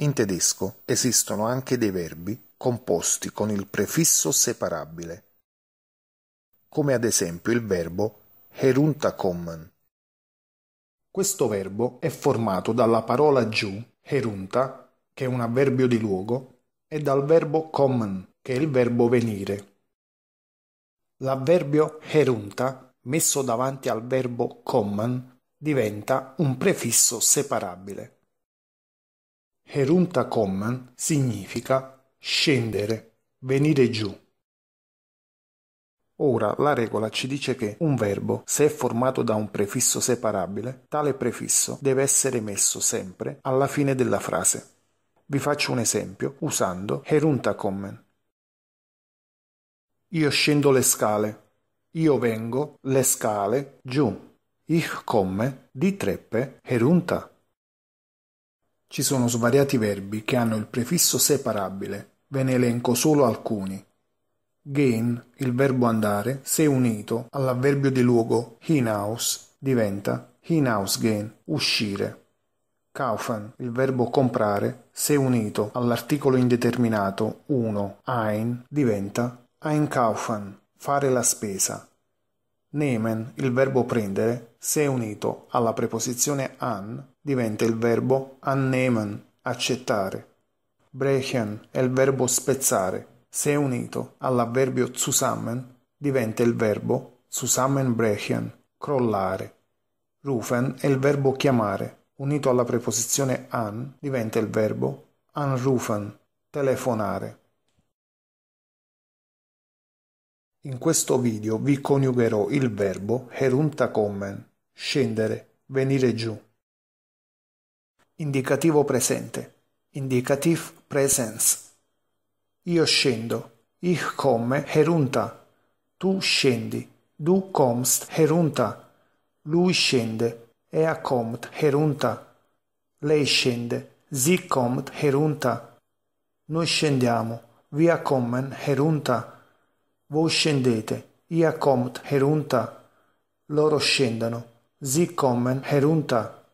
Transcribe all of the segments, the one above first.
In tedesco esistono anche dei verbi composti con il prefisso separabile, come ad esempio il verbo herunterkommen. Questo verbo è formato dalla parola giù, herunta, che è un avverbio di luogo, e dal verbo kommen, che è il verbo venire. L'avverbio herunta, messo davanti al verbo kommen, diventa un prefisso separabile. Herunta Kommen significa "scendere", "venire giù". Ora la regola ci dice che un verbo, se è formato da un prefisso separabile, tale prefisso deve essere messo sempre alla fine della frase. Vi faccio un esempio usando kommen. Io scendo le scale. Io vengo le scale giù. Ich komme di Treppe herunter. Ci sono svariati verbi che hanno il prefisso separabile, ve ne elenco solo alcuni. Gain, il verbo andare, se unito all'avverbio di luogo in-house, diventa in-house hinausgehen, uscire. Kaufen, il verbo comprare, se unito all'articolo indeterminato uno, ein, diventa einkaufen, fare la spesa. Nemen, il verbo prendere, se unito alla preposizione an, diventa il verbo annehmen, accettare. Brechen è il verbo spezzare, se unito all'avverbio zusammen, diventa il verbo zusammenbrechen, crollare. Rufen è il verbo chiamare, unito alla preposizione an, diventa il verbo anrufen, telefonare. In questo video vi coniugherò il verbo herunterkommen, scendere, venire giù. Indicativo presente. Indicative presence. Io scendo. Ich komme herunta. Tu scendi. Du kommst herunta. Lui scende. Er kommt herunta. Lei scende. Sie kommt herunta. Noi scendiamo. Wir kommen herunta. Voi scendete, ia comt herunta, loro scendano, si comen herunta.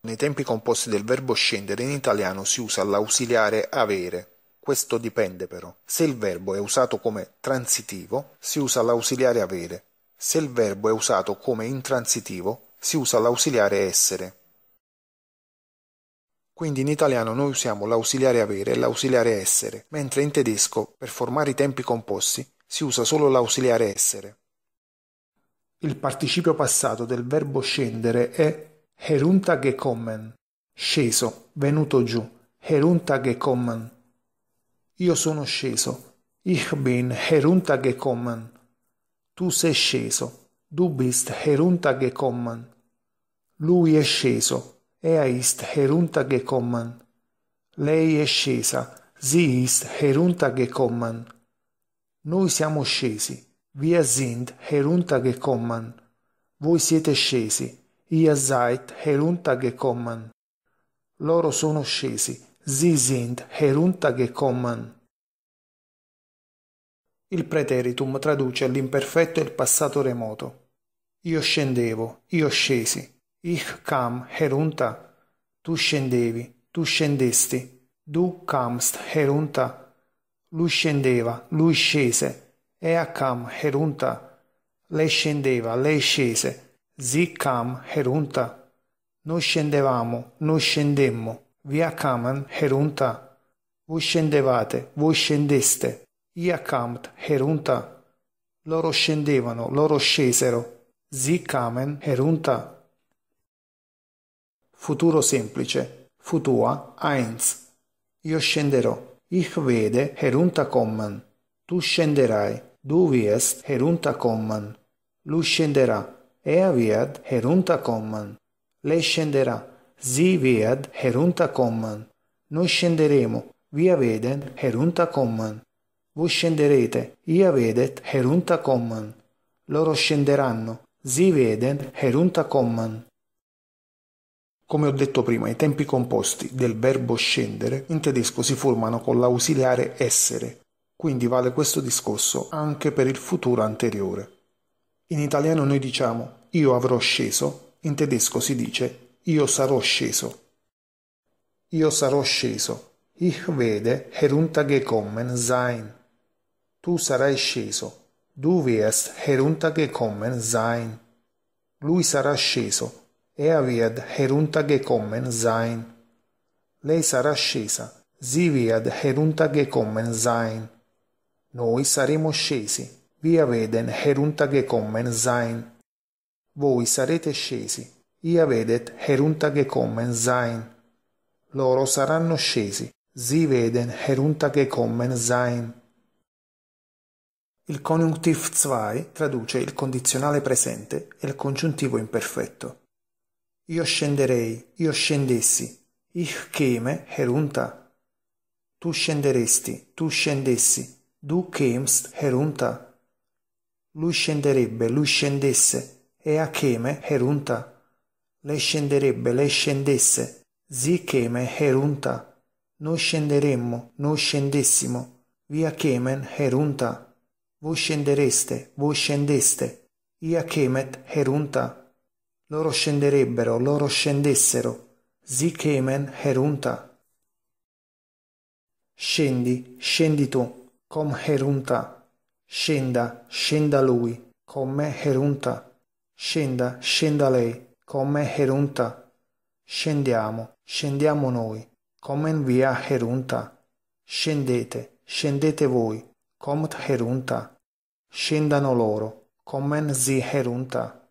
Nei tempi composti del verbo scendere in italiano si usa l'ausiliare avere. Questo dipende però. Se il verbo è usato come transitivo, si usa l'ausiliare avere. Se il verbo è usato come intransitivo, si usa l'ausiliare essere. Quindi in italiano noi usiamo l'ausiliare avere e l'ausiliare essere, mentre in tedesco, per formare i tempi composti, si usa solo l'ausiliare essere. Il participio passato del verbo scendere è heruntergekommen, sceso, venuto giù, heruntergekommen. Io sono sceso, ich bin heruntergekommen. Tu sei sceso, du bist heruntergekommen. Lui è sceso, Ea ist herunta gekommen. Lei è scesa. Sie ist herunta gekommen. Noi siamo scesi. Wir sind heruntergekommen. Voi siete scesi. Ihr seid heruntergekommen. Loro sono scesi. Sie sind heruntergekommen. Il preteritum traduce all'imperfetto il passato remoto. Io scendevo, io scesi. Ich kam herunter. Tu scendevi, tu scendesti. Du kamst herunter. Lui scendeva, lui scese. Er kam herunter. Lei scendeva, lei scese. Sie kam herunter. Noi scendevamo, noi scendemmo. Wir kamen herunter. Voi scendevate, voi scendeste. Ihr kamt herunter. Loro scendevano, loro scesero. Sie kamen herunter. Futuro semplice. Futua eins. Io scenderò. Ich werde herunterkommen. Tu scenderai. Du wirst herunterkommen. Lui scenderà. Er wird herunterkommen. Lei scenderà. Sie wird herunterkommen. Noi scenderemo. Wir werden herunterkommen. Voi scenderete. Ihr werdet herunterkommen. Loro scenderanno. Sie werden herunterkommen. Come ho detto prima, i tempi composti del verbo scendere in tedesco si formano con l'ausiliare essere, quindi vale questo discorso anche per il futuro anteriore. In italiano noi diciamo io avrò sceso, in tedesco si dice io sarò sceso. Io sarò sceso. Ich werde heruntergekommen sein. Tu sarai sceso. Du wirst heruntergekommen sein. Lui sarà sceso e er wird heruntergekommen sein. Lei sarà scesa, sie wird heruntergekommen sein. Noi saremo scesi, wir werden heruntergekommen sein. Voi sarete scesi, ihr werdet heruntergekommen sein. Loro saranno scesi, sie werden heruntergekommen sein. Il Konjunktiv 2 traduce il condizionale presente e il congiuntivo imperfetto. Io scenderei, io scendessi. Ich käme herunter. Tu scenderesti, tu scendessi. Du kämst herunter. Lui scenderebbe, lui scendesse. Ea er käme herunter. Lei scenderebbe, lei scendesse. Sie käme herunter. Noi scenderemmo, noi scendessimo. Via kämen herunter. Voi scendereste, voi scendeste. Ia kämet herunter. Loro scenderebbero, loro scendessero. Sie kämen herunter. Scendi, scendi tu. com herunter. Scenda, scenda lui. Komme herunter. Scenda, scenda lei. Komme herunter. Scendiamo, scendiamo noi. Kommen via herunter. Scendete, scendete voi. Kommt herunter. Scendano loro. Kommen sie herunter.